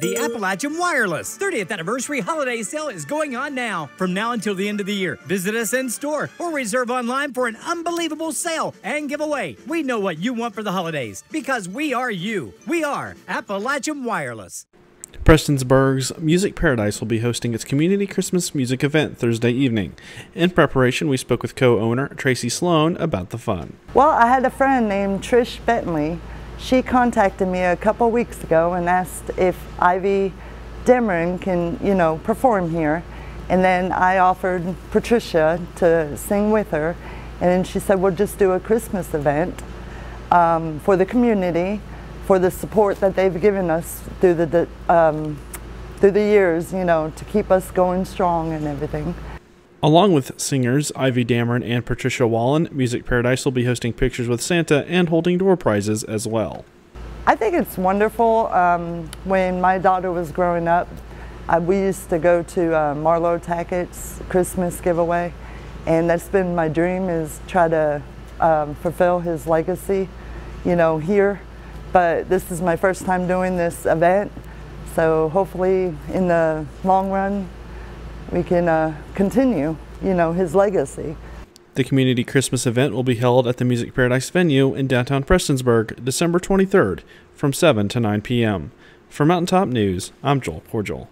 The Appalachian Wireless 30th Anniversary Holiday Sale is going on now. From now until the end of the year, visit us in store or reserve online for an unbelievable sale and giveaway. We know what you want for the holidays because we are you. We are Appalachian Wireless. Prestonsburg's Music Paradise will be hosting its community Christmas music event Thursday evening. In preparation, we spoke with co owner Tracy Sloan about the fun. Well, I had a friend named Trish Bentley she contacted me a couple weeks ago and asked if Ivy Demering can, you know, perform here. And then I offered Patricia to sing with her. And then she said, we'll just do a Christmas event um, for the community, for the support that they've given us through the, um, through the years, you know, to keep us going strong and everything. Along with singers Ivy Dameron and Patricia Wallen, Music Paradise will be hosting Pictures with Santa and holding door prizes as well. I think it's wonderful. Um, when my daughter was growing up, I, uh, we used to go to uh, Marlowe Tackett's Christmas giveaway, and that's been my dream is try to um, fulfill his legacy, you know, here. But this is my first time doing this event, so hopefully in the long run, we can uh, continue, you know, his legacy. The community Christmas event will be held at the Music Paradise venue in downtown Prestonsburg, December 23rd, from 7 to 9 p.m. For Mountaintop News, I'm Joel Joel.